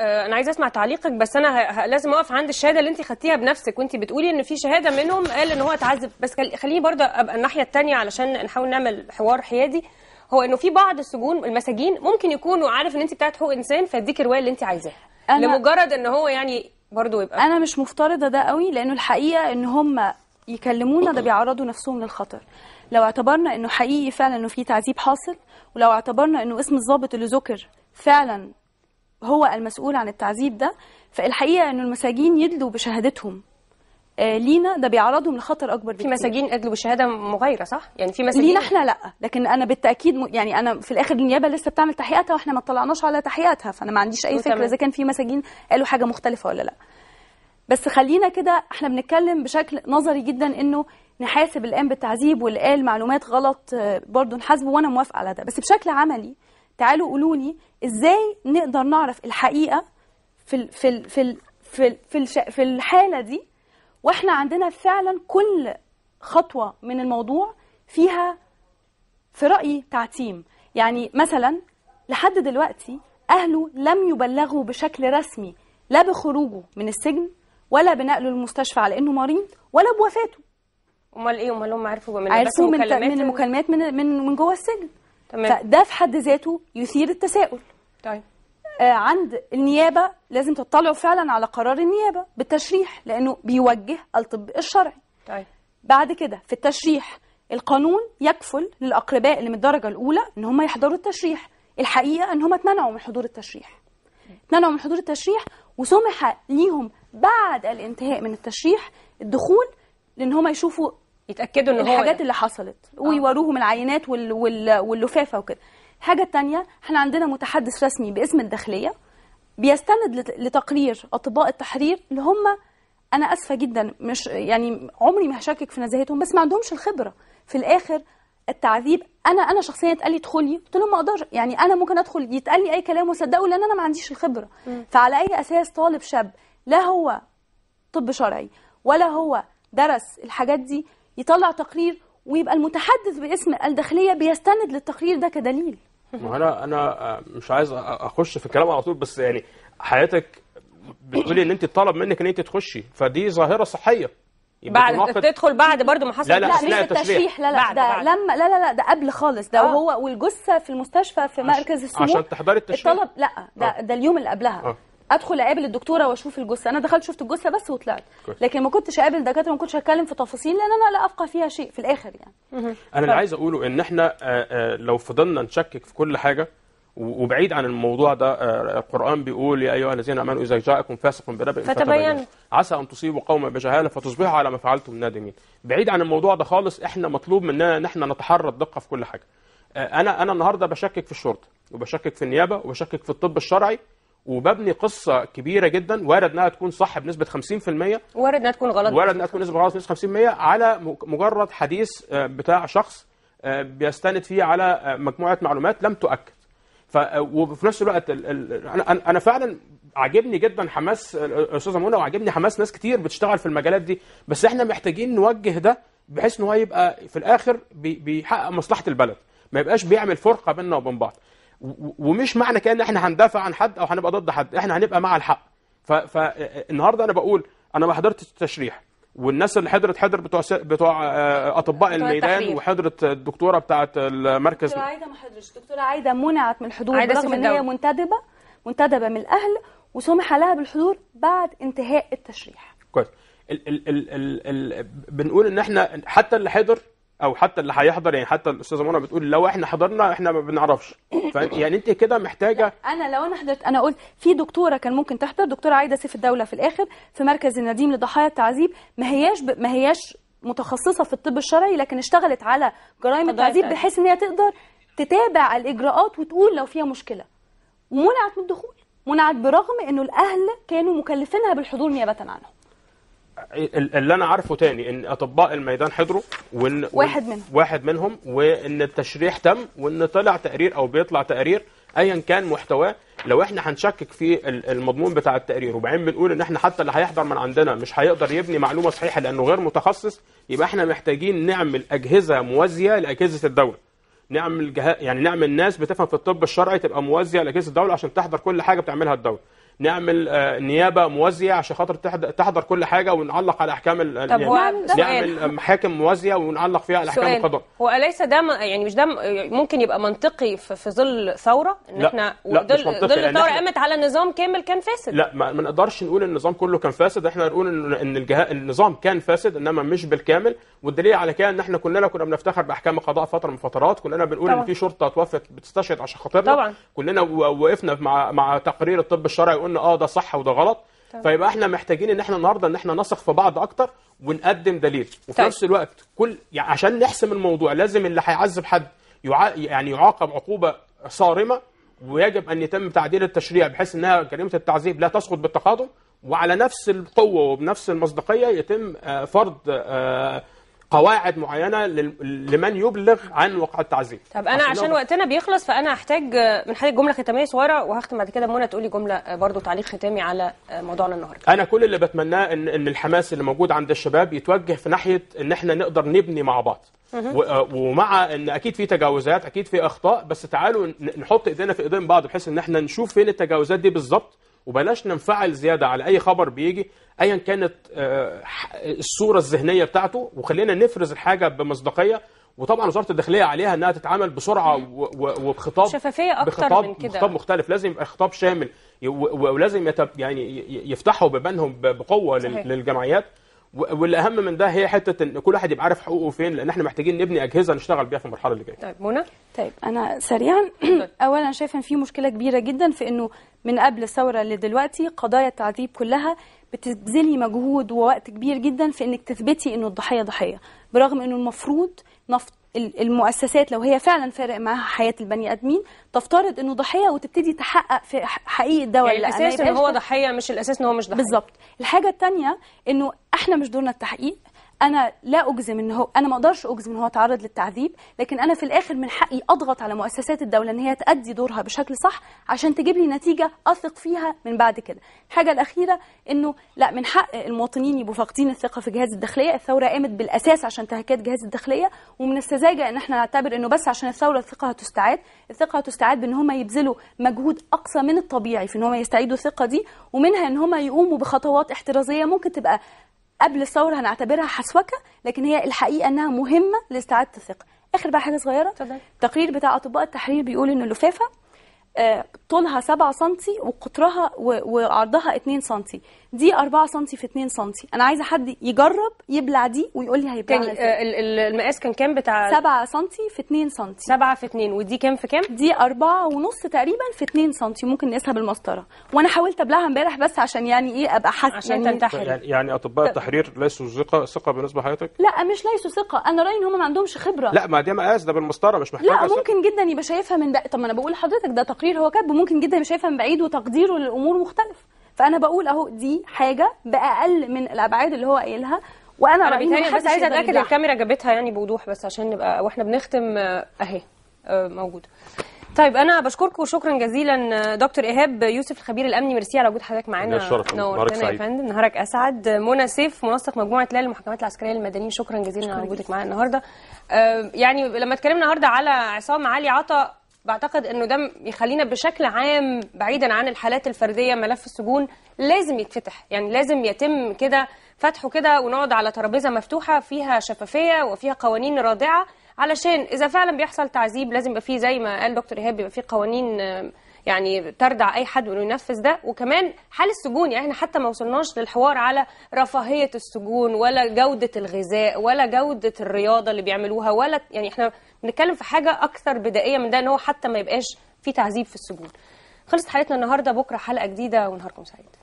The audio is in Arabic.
آه، انا عايزه اسمع تعليقك بس انا لازم اقف عند الشهاده اللي انت خدتيها بنفسك وانت بتقولي ان في شهاده منهم قال ان هو اتعذب بس خليني برضه ابقى الناحيه الثانيه علشان نحاول نعمل حوار حيادي هو انه في بعض السجون المساجين ممكن يكونوا عارف ان انت بتاعت حقوق انسان فيديك الروايه اللي انت عايزاها لمجرد ان هو يعني برضه يبقى انا مش مفترضه ده قوي لانه الحقيقه ان هم يكلمونا ده بيعرضوا نفسهم للخطر لو اعتبرنا انه حقيقي فعلا انه في تعذيب حاصل ولو اعتبرنا انه اسم الضابط اللي ذكر فعلا هو المسؤول عن التعذيب ده فالحقيقه ان المساجين يدلوا بشهادتهم آه، لينا ده بيعرضهم لخطر اكبر بكتير في مساجين ادلوا بشهاده مغايره صح يعني في مساجين لينا احنا لا لكن انا بالتاكيد م... يعني انا في الاخر النيابه لسه بتعمل تحقيقاتها واحنا ما اطلعناش على تحقيقاتها فانا ما عنديش اي فكره اذا كان في مساجين قالوا حاجه مختلفه ولا لا بس خلينا كده احنا بنتكلم بشكل نظري جدا انه نحاسب الان بالتعذيب واللي قال معلومات غلط آه، برضه نحاسبه وانا موافقه على ده بس بشكل عملي تعالوا قولوا لي ازاي نقدر نعرف الحقيقه في الـ في الـ في الـ في الـ في, الـ في الحاله دي واحنا عندنا فعلا كل خطوه من الموضوع فيها في رايي تعتيم يعني مثلا لحد دلوقتي اهله لم يبلغوا بشكل رسمي لا بخروجه من السجن ولا بنقله للمستشفى على انه مريض ولا بوفاته امال ايه امال هم عرفوا من عرفوا من, من المكالمات من من جوه السجن تمام. فده في حد ذاته يثير التساؤل طيب آه عند النيابه لازم تطلعوا فعلا على قرار النيابه بالتشريح لانه بيوجه الطب الشرعي طيب بعد كده في التشريح القانون يكفل للاقرباء اللي من الدرجه الاولى ان هم يحضروا التشريح الحقيقه ان هم اتمنعوا من حضور التشريح اتمنعوا من حضور التشريح وسمح ليهم بعد الانتهاء من التشريح الدخول لان هم يشوفوا يتاكدوا ان هو الحاجات اللي حصلت آه. ويوروهم العينات وال... وال... واللفافه وكده حاجه تانية احنا عندنا متحدث رسمي باسم الداخليه بيستند لتقرير اطباء التحرير اللي هم انا اسفه جدا مش يعني عمري ما هشكك في نزاهتهم بس ما عندهمش الخبره في الاخر التعذيب انا انا شخصيا اتقال لي ادخلي قلت لهم ما اقدرش يعني انا ممكن ادخل يتقال لي اي كلام واصدقه لان انا ما عنديش الخبره م. فعلى اي اساس طالب شاب لا هو طب شرعي ولا هو درس الحاجات دي يطلع تقرير ويبقى المتحدث باسم الداخليه بيستند للتقرير ده كدليل ما انا انا آه، مش عايز اخش في الكلام على طول بس يعني حياتك بتقولي ان انت طلب منك ان انت تخشي فدي ظاهره صحيه بعد تدخل بعد برضه ما حصل لا لا, لا التشريح لا لا بعد ده بعد. لما لا لا لا ده قبل خالص ده آه. وهو والجثه في المستشفى في مركز السموم عشان تحضري التشريح الطلب لا ده, آه. ده اليوم اللي قبلها آه. ادخل اقابل الدكتوره واشوف الجثه انا دخلت شفت الجثه بس وطلعت لكن ما كنتش اقابل دكاتره ما كنتش اتكلم في تفاصيل لان انا لا افقه فيها شيء في الاخر يعني انا اللي عايز اقوله ان احنا آه، آه، لو فضلنا نشكك في كل حاجه وبعيد عن الموضوع ده آه، القرآن بيقول يا أيها الذين آمنوا إذا جاءكم فاسق بنبأ فتبينوا عسى أن تصيبوا قوما بجهالة فتصبحوا على ما فعلتم نادمين بعيد عن الموضوع ده خالص إحنا مطلوب مننا إن إحنا نتحرى الدقة في كل حاجة أنا أنا النهاردة بشكك في الشرطة وبشكك في النيابة وبشكك في الطب الشرعي وببني قصه كبيره جدا وارد انها تكون صح بنسبه 50% وارد انها تكون غلط وارد انها تكون نسبه غلط بنسبه 50% على مجرد حديث آه، بتاع شخص آه، بيستند فيه على آه، مجموعه معلومات لم تؤكد ف وفي نفس الوقت ال... ال... انا انا فعلا عاجبني جدا حماس الاستاذه منى وعاجبني حماس ناس كتير بتشتغل في المجالات دي بس احنا محتاجين نوجه ده بحيث ان هو يبقى في الاخر بيحقق مصلحه البلد ما يبقاش بيعمل فرقه بيننا وبين بعض ومش معنى كده ان احنا هندافع عن حد او هنبقى ضد حد احنا هنبقى مع الحق فالنهارده انا بقول انا ما حضرتش التشريح والناس اللي حضرت حضر بتوع بتوع آه، اطباء الميدان وحضرت الدكتوره بتاعه المركز دكتوره عايده ما حضرتش دكتوره عايده منعت من الحضور رغم ان هي منتدبه منتدبه من الاهل وسمح لها بالحضور بعد انتهاء التشريح كويس ال ال ال ال ال بنقول ان احنا حتى اللي حضر او حتى اللي هيحضر يعني حتى الاستاذه منى بتقول لو احنا حضرنا احنا ما بنعرفش يعني انت كده محتاجه انا لو انا حضرت انا اقول في دكتوره كان ممكن تحضر دكتوره عايده سيف الدوله في الاخر في مركز النديم لضحايا التعذيب ما هياش ب... ما هياش متخصصه في الطب الشرعي لكن اشتغلت على جرائم التعذيب بحيث ان هي تقدر تتابع الاجراءات وتقول لو فيها مشكله ومنعت من الدخول منعت برغم انه الاهل كانوا مكلفينها بالحضور نيابه عنهم اللي انا عارفه تاني ان اطباء الميدان حضروا وان واحد منهم واحد منهم وان التشريح تم وان طلع تقرير او بيطلع تقرير ايا كان محتواه لو احنا هنشكك في المضمون بتاع التقرير وبعدين بنقول ان احنا حتى اللي هيحضر من عندنا مش هيقدر يبني معلومه صحيحه لانه غير متخصص يبقى احنا محتاجين نعمل اجهزه موازيه لاجهزه الدوله نعمل جه... يعني نعمل ناس بتفهم في الطب الشرعي تبقى موازيه لاجهزه الدوله عشان تحضر كل حاجه بتعملها الدوله نعمل آه، نيابه موازيه عشان خاطر تحضر كل حاجه ونعلق على احكام طب نعمل, يعني نعمل محاكم موازيه ونعلق فيها على احكام القضاء هو اليس ده يعني مش ده ممكن يبقى منطقي في ظل ثوره ان لا احنا لا ظل ظل ثوره قامت على نظام كامل كان فاسد لا ما, ما نقدرش نقول النظام كله كان فاسد احنا نقول ان, إن الجه... النظام كان فاسد انما مش بالكامل والدليل على كده ان احنا كلنا كنا بنفتخر باحكام القضاء فتره من فترات كلنا بنقول ان في شرطه توفت بتستشهد عشان خاطرنا كلنا وقفنا مع مع تقرير الطب الشرعي قلنا اه ده صح وده غلط طيب. فيبقى احنا محتاجين ان احنا النهارده ان احنا نثق في بعض اكتر ونقدم دليل وفي طيب. نفس الوقت كل يعني عشان نحسم الموضوع لازم اللي هيعذب حد يع... يعني يعاقب عقوبه صارمه ويجب ان يتم تعديل التشريع بحيث انها جريمه التعذيب لا تسقط بالتقادم وعلى نفس القوه وبنفس المصداقيه يتم آه، فرض آه، قواعد معينه لمن يبلغ عن وقع التعزير طب انا عشان, عشان وقتنا بيخلص فانا هحتاج من حضرتك جمله ختاميه صغيره وهختم بعد كده منى تقولي جمله آه، برضو تعليق ختامي على آه، موضوعنا النهارده انا كل اللي بتمناه ان ان الحماس اللي موجود عند الشباب يتوجه في ناحيه ان احنا نقدر نبني مع بعض آه، ومع ان اكيد في تجاوزات اكيد في اخطاء بس تعالوا نحط ايدينا في ايدين بعض بحيث ان احنا نشوف فين التجاوزات دي بالظبط وبلاش ننفعل زيادة على أي خبر بيجي أيا كانت آه، الصورة الذهنية بتاعته وخلينا نفرز الحاجة بمصداقية وطبعا وزاره الداخليه عليها انها تتعامل بسرعه وبخطاب شفافيه اكتر بخطاب من كده بخطاب مختلف لازم يبقى خطاب شامل ولازم يعني يفتحوا بيبانهم بقوه صحيح. للجمعيات والاهم من ده هي حته ان كل واحد يبقى عارف حقوقه فين لان احنا محتاجين نبني اجهزه نشتغل بيها في المرحله اللي جايه. طيب منى؟ طيب, طيب. انا سريعا اولا شايفه ان في مشكله كبيره جدا في انه من قبل الثوره لدلوقتي قضايا التعذيب كلها بتبذلي مجهود ووقت كبير جدا في انك تثبتي انه الضحيه ضحيه برغم انه المفروض نفط المؤسسات لو هي فعلا فارق معاها حياه البني ادمين تفترض انه ضحيه وتبتدي تحقق في حقيقه ده يعني الاساس ان هو ضحيه مش الاساس ان هو مش ضحيه بالظبط الحاجه الثانيه انه احنا مش دورنا التحقيق انا لا اجزم ان هو انا ما اقدرش اجزم ان هو تعرض للتعذيب لكن انا في الاخر من حقي اضغط على مؤسسات الدوله ان هي تادي دورها بشكل صح عشان تجيب لي نتيجه اثق فيها من بعد كده الحاجه الاخيره انه لا من حق المواطنين يبقوا فاقدين الثقه في جهاز الداخليه الثوره قامت بالاساس عشان تهكات جهاز الداخليه ومن السذاجه ان احنا نعتبر انه بس عشان الثوره الثقه هتستعاد الثقه هتستعاد بان هم يبذلوا مجهود اقصى من الطبيعي في ان هم يستعيدوا الثقه دي ومنها ان هم يقوموا بخطوات احترازيه ممكن تبقى قبل الثوره هنعتبرها حسوكه لكن هي الحقيقه انها مهمه لاستعاده الثقه اخر بقى حاجه صغيره تقرير بتاع اطباء التحرير بيقول ان اللفافه آه، طولها 7 سم وقطرها وعرضها 2 سم دي 4 سم في 2 سم انا عايزه حد يجرب يبلع دي ويقول لي هيبقى آه، ازاي المقاس كان كام بتاع 7 سم في 2 سم 7 في 2 ودي كام في كام دي 4 ونص تقريبا في 2 سم ممكن نقيسها بالمسطره وانا حاولت ابلعها امبارح بس عشان يعني ايه ابقى حاسه عشان يعني تنتحر يعني, يعني اطباء التحرير ليسوا ثقه ثقه بالنسبه لحياتك لا مش ليسوا ثقه انا رايي ان هم ما عندهمش خبره لا ما دي مقاس ده بالمسطره مش محتاجه لا ممكن جدا يبقى شايفها من ده طب ما انا بقول لحضرتك ده تقرير الشرير هو كاتبه ممكن جدا مش شايفها من بعيد وتقديره للامور مختلف فانا بقول اهو دي حاجه باقل من الابعاد اللي هو قايلها وانا انا بس عايزه اتاكد الكاميرا جابتها يعني بوضوح بس عشان نبقى واحنا بنختم آه، اهي آه، موجوده طيب انا بشكركم شكرا جزيلا آه، دكتور ايهاب يوسف الخبير الامني ميرسي على وجود حضرتك معانا نورتنا يا فندم نهارك اسعد منى سيف منسق مجموعه لا للمحكمات العسكريه للمدنيين شكرا جزيلا على وجودك معانا النهارده يعني لما اتكلمنا النهارده على عصام علي عطا بعتقد انه ده يخلينا بشكل عام بعيدا عن الحالات الفرديه ملف السجون لازم يتفتح يعني لازم يتم كده فتحه كده ونقعد على ترابيزه مفتوحه فيها شفافيه وفيها قوانين رادعه علشان اذا فعلا بيحصل تعذيب لازم يبقى فيه زي ما قال دكتور ايهاب يبقى فيه قوانين آه، يعني تردع اي حد انه ينفذ ده وكمان حال السجون يعني احنا حتى ما وصلناش للحوار على رفاهيه السجون ولا جوده الغذاء ولا جوده الرياضه اللي بيعملوها ولا يعني احنا بنتكلم في حاجه اكثر بدائيه من ده ان هو حتى ما يبقاش في تعذيب في السجون خلصت حلقتنا النهارده بكره حلقه جديده ونهاركم سعيد